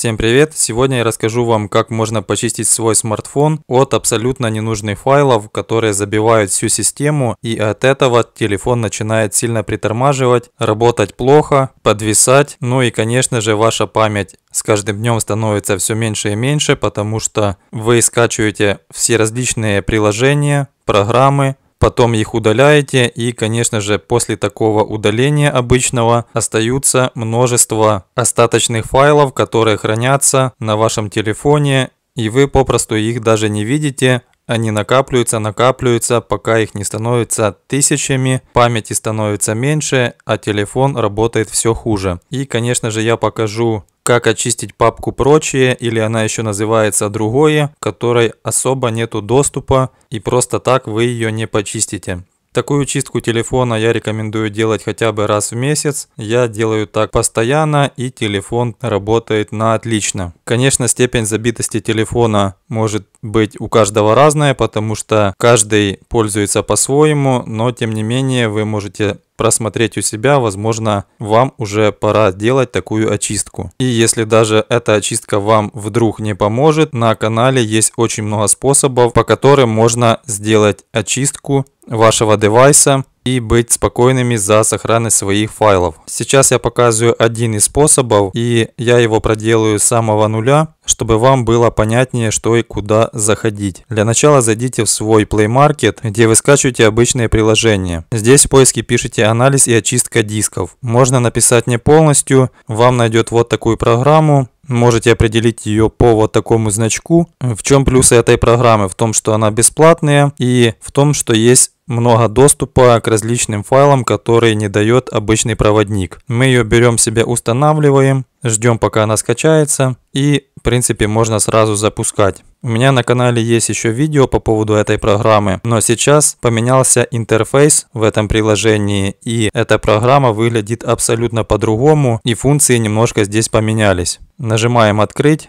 Всем привет! Сегодня я расскажу вам, как можно почистить свой смартфон от абсолютно ненужных файлов, которые забивают всю систему, и от этого телефон начинает сильно притормаживать, работать плохо, подвисать, ну и конечно же ваша память с каждым днем становится все меньше и меньше, потому что вы скачиваете все различные приложения, программы, потом их удаляете и, конечно же, после такого удаления обычного остаются множество остаточных файлов, которые хранятся на вашем телефоне и вы попросту их даже не видите, они накапливаются, накапливаются, пока их не становится тысячами, памяти становится меньше, а телефон работает все хуже. И, конечно же, я покажу как очистить папку прочее, или она еще называется другое, которой особо нету доступа и просто так вы ее не почистите. Такую чистку телефона я рекомендую делать хотя бы раз в месяц. Я делаю так постоянно и телефон работает на отлично. Конечно, степень забитости телефона может быть у каждого разная, потому что каждый пользуется по-своему, но тем не менее вы можете просмотреть у себя, возможно, вам уже пора делать такую очистку. И если даже эта очистка вам вдруг не поможет, на канале есть очень много способов, по которым можно сделать очистку вашего девайса и быть спокойными за сохранность своих файлов. Сейчас я показываю один из способов и я его проделаю с самого нуля, чтобы вам было понятнее, что и куда заходить. Для начала зайдите в свой Play Market, где вы скачиваете обычные приложения. Здесь в поиске пишите анализ и очистка дисков. Можно написать не полностью, вам найдет вот такую программу можете определить ее по вот такому значку. В чем плюсы этой программы? В том, что она бесплатная и в том, что есть много доступа к различным файлам, которые не дает обычный проводник. Мы ее берем себе, устанавливаем Ждем, пока она скачается. И, в принципе, можно сразу запускать. У меня на канале есть еще видео по поводу этой программы, но сейчас поменялся интерфейс в этом приложении, и эта программа выглядит абсолютно по-другому, и функции немножко здесь поменялись. Нажимаем «Открыть».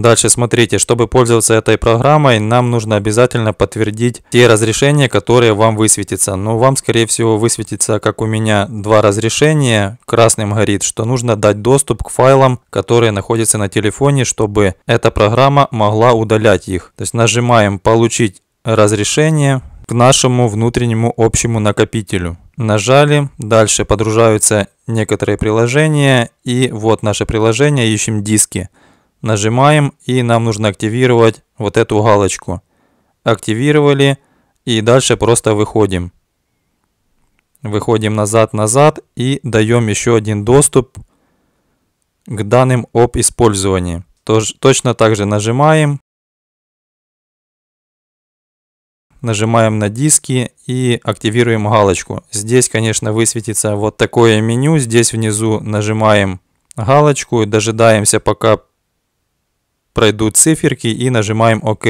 Дальше смотрите, чтобы пользоваться этой программой, нам нужно обязательно подтвердить те разрешения, которые вам высветятся. Но ну, вам, скорее всего, высветится, как у меня, два разрешения. Красным горит, что нужно дать доступ к файлам, которые находятся на телефоне, чтобы эта программа могла удалять их. То есть нажимаем «Получить разрешение» к нашему внутреннему общему накопителю. Нажали, дальше подружаются некоторые приложения, и вот наше приложение «Ищем диски». Нажимаем, и нам нужно активировать вот эту галочку. Активировали, и дальше просто выходим. Выходим назад-назад и даем еще один доступ к данным об использовании. Тож, точно так же нажимаем. Нажимаем на диски и активируем галочку. Здесь, конечно, высветится вот такое меню. Здесь внизу нажимаем галочку, и дожидаемся, пока пройдут циферки и нажимаем ОК.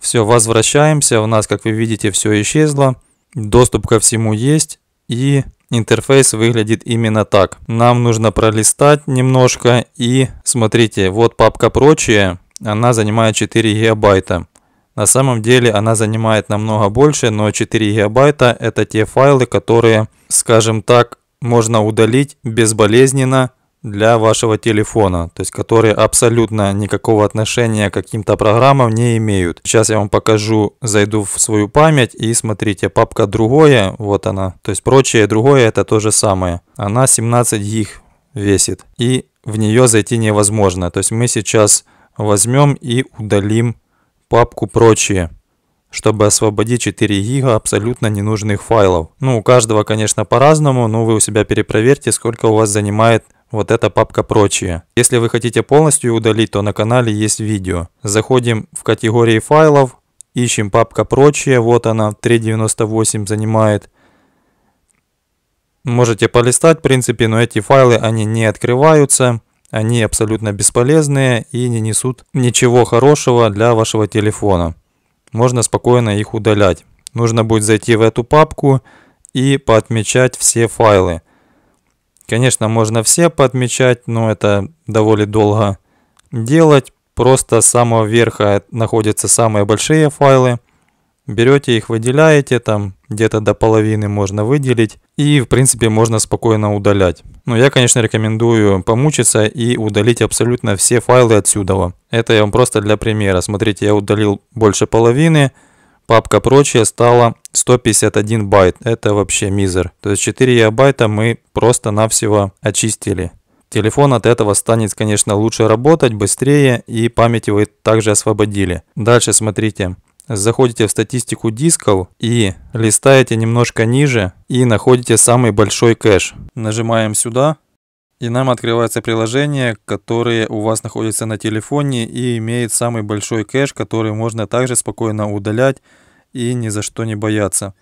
Все, возвращаемся. У нас, как вы видите, все исчезло. Доступ ко всему есть. И интерфейс выглядит именно так. Нам нужно пролистать немножко. И смотрите, вот папка прочее. Она занимает 4 гигабайта. На самом деле она занимает намного больше, но 4 гигабайта это те файлы, которые, скажем так, можно удалить безболезненно для вашего телефона, то есть которые абсолютно никакого отношения к каким-то программам не имеют. Сейчас я вам покажу, зайду в свою память и смотрите, папка другое, вот она, то есть прочее другое это то же самое. Она 17 гиг весит и в нее зайти невозможно. То есть мы сейчас возьмем и удалим папку прочие чтобы освободить 4 гига абсолютно ненужных файлов. Ну, у каждого, конечно, по-разному, но вы у себя перепроверьте, сколько у вас занимает вот эта папка «Прочие». Если вы хотите полностью удалить, то на канале есть видео. Заходим в категории файлов, ищем папка «Прочие», вот она, 3.98 занимает. Можете полистать, в принципе, но эти файлы, они не открываются, они абсолютно бесполезные и не несут ничего хорошего для вашего телефона. Можно спокойно их удалять. Нужно будет зайти в эту папку и поотмечать все файлы. Конечно, можно все подмечать, но это довольно долго делать. Просто с самого верха находятся самые большие файлы. Берете их, выделяете, там где-то до половины можно выделить. И, в принципе, можно спокойно удалять. Но я, конечно, рекомендую помучиться и удалить абсолютно все файлы отсюда. Это я вам просто для примера. Смотрите, я удалил больше половины. Папка прочее стала 151 байт. Это вообще мизер. То есть 4 гигабайта мы просто-навсего очистили. Телефон от этого станет, конечно, лучше работать, быстрее и память вы также освободили. Дальше смотрите. Заходите в статистику дисков и листаете немножко ниже и находите самый большой кэш. Нажимаем сюда и нам открывается приложение, которое у вас находится на телефоне и имеет самый большой кэш, который можно также спокойно удалять и ни за что не бояться.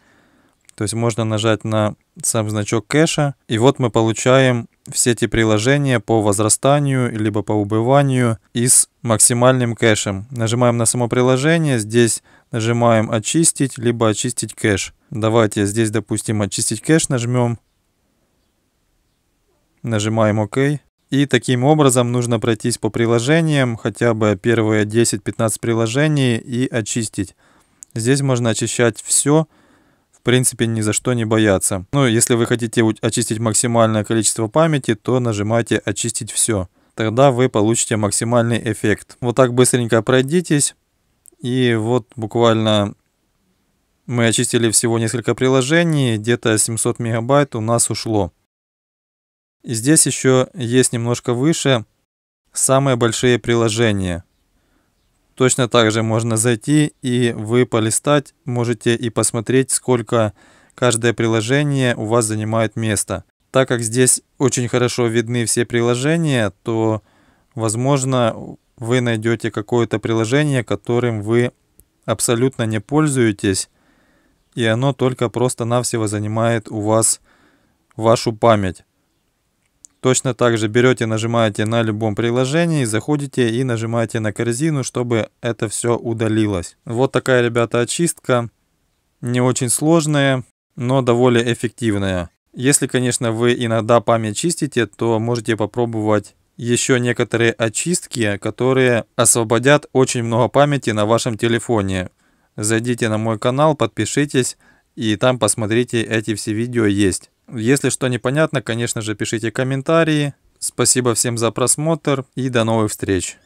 То есть можно нажать на сам значок кэша, и вот мы получаем все эти приложения по возрастанию, либо по убыванию и с максимальным кэшем. Нажимаем на само приложение, здесь нажимаем «Очистить», либо «Очистить кэш». Давайте здесь, допустим, «Очистить кэш» нажмем, нажимаем ОК. И таким образом нужно пройтись по приложениям, хотя бы первые 10-15 приложений и очистить. Здесь можно очищать все, в принципе, ни за что не бояться. Ну, если вы хотите очистить максимальное количество памяти, то нажимайте «Очистить все». Тогда вы получите максимальный эффект. Вот так быстренько пройдитесь. И вот буквально мы очистили всего несколько приложений, где-то 700 мегабайт у нас ушло. И здесь еще есть немножко выше самые большие приложения. Точно так же можно зайти и вы полистать, можете и посмотреть, сколько каждое приложение у вас занимает место. Так как здесь очень хорошо видны все приложения, то возможно вы найдете какое-то приложение, которым вы абсолютно не пользуетесь, и оно только просто-навсего занимает у вас вашу память. Точно так же берете, нажимаете на любом приложении, заходите и нажимаете на корзину, чтобы это все удалилось. Вот такая, ребята, очистка. Не очень сложная, но довольно эффективная. Если, конечно, вы иногда память чистите, то можете попробовать еще некоторые очистки, которые освободят очень много памяти на вашем телефоне. Зайдите на мой канал, подпишитесь и там посмотрите эти все видео есть. Если что непонятно, конечно же, пишите комментарии. Спасибо всем за просмотр и до новых встреч.